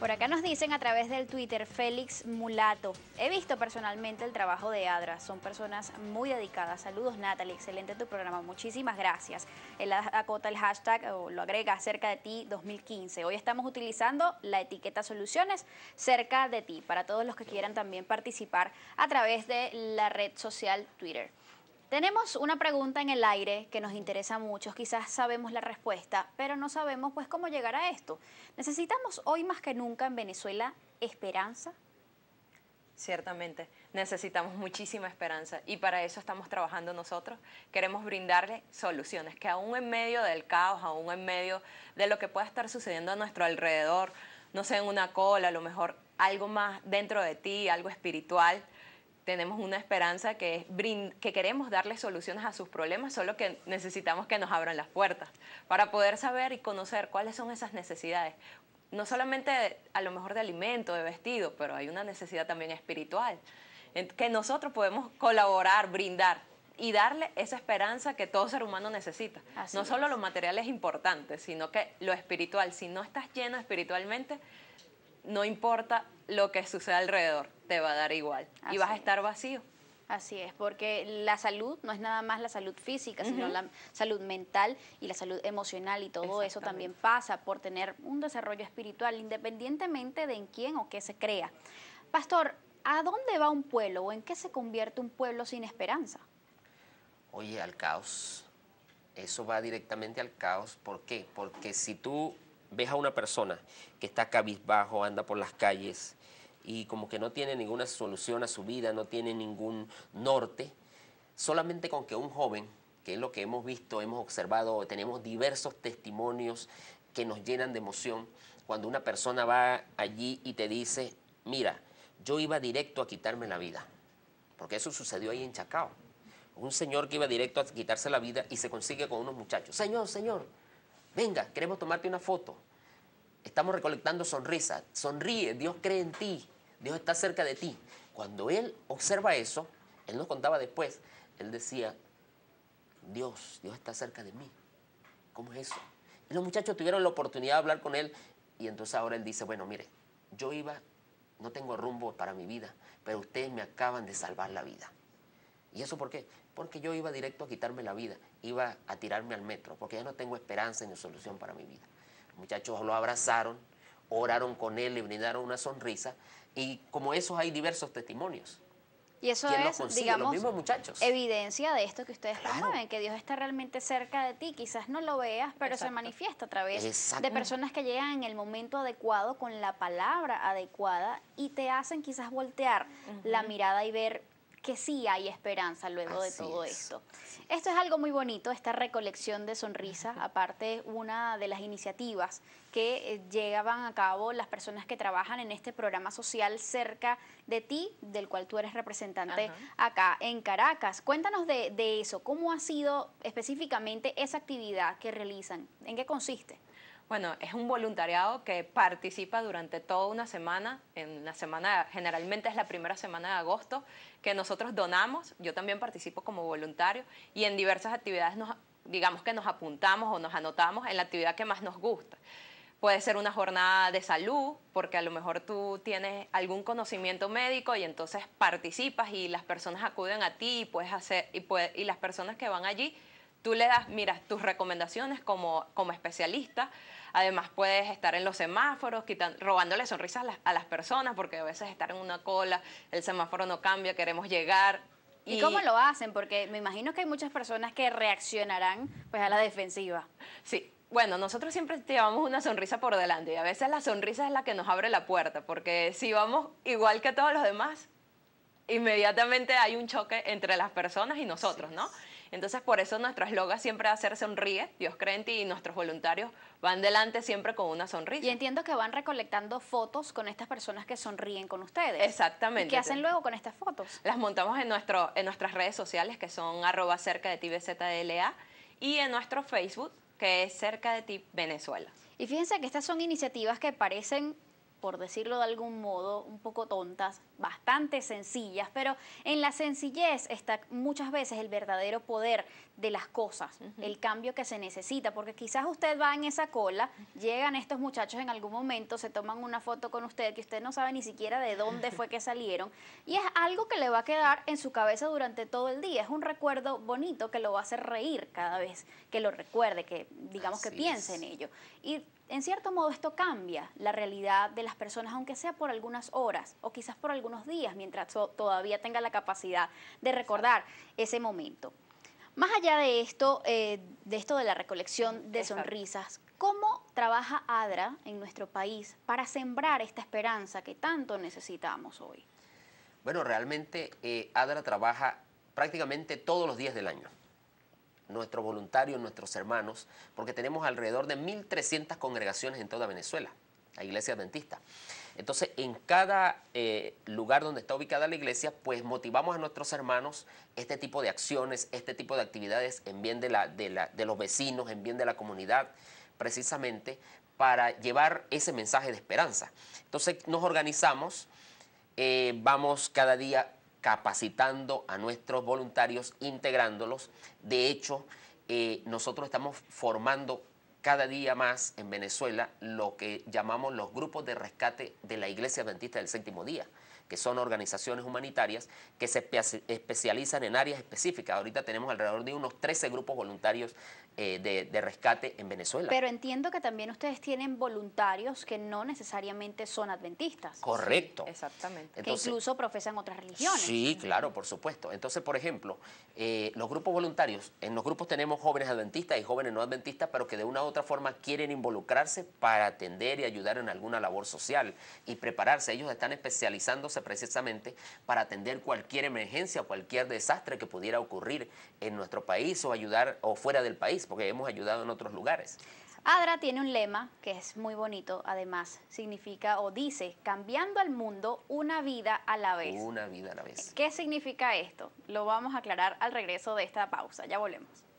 Por acá nos dicen a través del Twitter Félix Mulato. He visto personalmente el trabajo de Adra. Son personas muy dedicadas. Saludos, Natalie. Excelente tu programa. Muchísimas gracias. Él acota el hashtag o lo agrega cerca de ti 2015. Hoy estamos utilizando la etiqueta soluciones cerca de ti para todos los que quieran también participar a través de la red social Twitter. Tenemos una pregunta en el aire que nos interesa mucho. quizás sabemos la respuesta, pero no sabemos pues cómo llegar a esto. ¿Necesitamos hoy más que nunca en Venezuela esperanza? Ciertamente, necesitamos muchísima esperanza y para eso estamos trabajando nosotros. Queremos brindarle soluciones que aún en medio del caos, aún en medio de lo que pueda estar sucediendo a nuestro alrededor, no sé, en una cola, a lo mejor algo más dentro de ti, algo espiritual, tenemos una esperanza que, queremos darle soluciones a sus problemas, solo que necesitamos que nos abran las puertas para poder saber y conocer cuáles son esas necesidades. No solamente a lo mejor de alimento, de vestido, pero hay una necesidad también espiritual, que nosotros podemos colaborar, brindar y darle esa esperanza que todo ser humano necesita. no solo lo material es importante, sino que lo espiritual, si no estás llena espiritualmente, no importa lo que suceda alrededor, te va a dar igual y vas a estar vacío. Así es, porque la salud no es nada más la salud física, sino la salud mental y la salud emocional y todo eso también pasa por tener un desarrollo espiritual, independientemente de en quién o qué se crea. Pastor, ¿a dónde va un pueblo o en qué se convierte un pueblo sin esperanza? Oye, al caos. Eso va directamente al caos. ¿Por qué? Porque si tú ves a una persona que está cabizbajo, anda por las calles y como que no tiene ninguna solución a su vida, no tiene ningún norte, solamente con que un joven, que es lo que hemos visto, hemos observado, tenemos diversos testimonios que nos llenan de emoción, cuando una persona va allí y te dice, mira, yo iba directo a quitarme la vida, porque eso sucedió ahí en Chacao. Un señor que iba directo a quitarse la vida y se consigue con unos muchachos. Señor, señor, venga, queremos tomarte una foto. Estamos recolectando sonrisas. Sonríe, Dios cree en ti, Dios está cerca de ti. Cuando él observa eso, él nos contaba después, él decía, Dios, Dios está cerca de mí. ¿Cómo es eso? Y los muchachos tuvieron la oportunidad de hablar con él y entonces ahora él dice, bueno, mire, yo iba, no tengo rumbo para mi vida, pero ustedes me acaban de salvar la vida. ¿Y eso por qué? Porque yo iba directo a quitarme la vida, iba a tirarme al metro, porque ya no tengo esperanza ni solución para mi vida. muchachos lo abrazaron, oraron con él, le brindaron una sonrisa, y como esos hay diversos testimonios. Y eso es, digamos, los mismos muchachos. evidencia de esto que ustedes saben promueven, que Dios está realmente cerca de ti. Quizás no lo veas, pero se manifiesta a través de personas que llegan en el momento adecuado, con la palabra adecuada, y te hacen quizás voltear la mirada y ver que sí hay esperanza luego de todo esto. Esto es algo muy bonito, esta recolección de sonrisas, aparte una de las iniciativas que eh, llegaban a cabo las personas que trabajan en este programa social cerca de ti, del cual tú eres representante acá en Caracas. Cuéntanos de eso, cómo ha sido específicamente esa actividad que realizan, en qué consiste. Bueno, es un voluntariado que participa durante toda una semana, en la semana, generalmente es la primera semana de agosto, que nosotros donamos, yo también participo como voluntario y en diversas actividades nos, digamos que nos apuntamos o nos anotamos en la actividad que más nos gusta. Puede ser una jornada de salud, porque a lo mejor tú tienes algún conocimiento médico y entonces participas y las personas acuden a ti y, puedes hacer, y, y las personas que van allí Tú le das, mira, tus recomendaciones como, como especialista. Además, puedes estar en los semáforos, robándole sonrisas a las, personas, porque a veces estar en una cola, el semáforo no cambia, queremos llegar. ¿Y, cómo lo hacen? Porque me imagino que hay muchas personas que reaccionarán pues, a la defensiva. Sí, bueno, nosotros siempre llevamos una sonrisa por delante y a veces la sonrisa es la que nos abre la puerta, porque si vamos igual que todos los demás, inmediatamente hay un choque entre las personas y nosotros, ¿no? Entonces, por eso nuestro eslogan siempre va sonríe, Dios cree y nuestros voluntarios van delante siempre con una sonrisa. Y entiendo que van recolectando fotos con estas personas que sonríen con ustedes. Exactamente. ¿Y qué hacen luego con estas fotos? Las montamos en, nuestro, en nuestras redes sociales que son arroba cerca de ti y en nuestro Facebook que es cerca de ti Venezuela. Y fíjense que estas son iniciativas que parecen por decirlo de algún modo, un poco tontas, bastante sencillas, pero en la sencillez está muchas veces el verdadero poder de las cosas, el cambio que se necesita, porque quizás usted va en esa cola, llegan estos muchachos en algún momento, se toman una foto con usted que usted no sabe ni siquiera de dónde fue que salieron, y es algo que le va a quedar en su cabeza durante todo el día, es un recuerdo bonito que lo va a hacer reír cada vez que lo recuerde, que digamos que piense en ello. Y en cierto modo esto cambia la realidad de las personas, aunque sea por algunas horas o quizás por algunos días, mientras todavía tenga la capacidad de recordar ese momento. Más allá de esto, eh, de esto de la recolección de sonrisas, ¿cómo trabaja ADRA en nuestro país para sembrar esta esperanza que tanto necesitamos hoy? Bueno, realmente eh, ADRA trabaja prácticamente todos los días del año nuestro voluntario, nuestros hermanos, porque tenemos alrededor de 1.300 congregaciones en toda Venezuela, la iglesia adventista. Entonces, en cada eh, lugar donde está ubicada la iglesia, pues motivamos a nuestros hermanos este tipo de acciones, este tipo de actividades en bien de, la, de, los vecinos, en bien de la comunidad, precisamente para llevar ese mensaje de esperanza. Entonces, nos organizamos, eh, vamos cada día capacitando a nuestros voluntarios, integrándolos. De hecho, eh, nosotros estamos formando cada día más en Venezuela lo que llamamos los grupos de rescate de la Iglesia Adventista del Séptimo Día que son organizaciones humanitarias que se especializan en áreas específicas. Ahorita tenemos alrededor de unos 13 grupos voluntarios eh, de, rescate en Venezuela. Pero entiendo que también ustedes tienen voluntarios que no necesariamente son adventistas. Correcto. exactamente. que incluso profesan otras religiones. Sí, claro, por supuesto. Entonces, por ejemplo, eh, los grupos voluntarios, en los grupos tenemos jóvenes adventistas y jóvenes no adventistas, pero que de una u otra forma quieren involucrarse para atender y ayudar en alguna labor social y prepararse. Ellos están especializándose precisamente para atender cualquier emergencia, cualquier desastre que pudiera ocurrir en nuestro país o ayudar o fuera del país, porque hemos ayudado en otros lugares. ADRA tiene un lema que es muy bonito, además, significa o dice, cambiando al mundo una vida a la vez. Una vida a la vez. ¿Qué significa esto? Lo vamos a aclarar al regreso de esta pausa. Ya volvemos.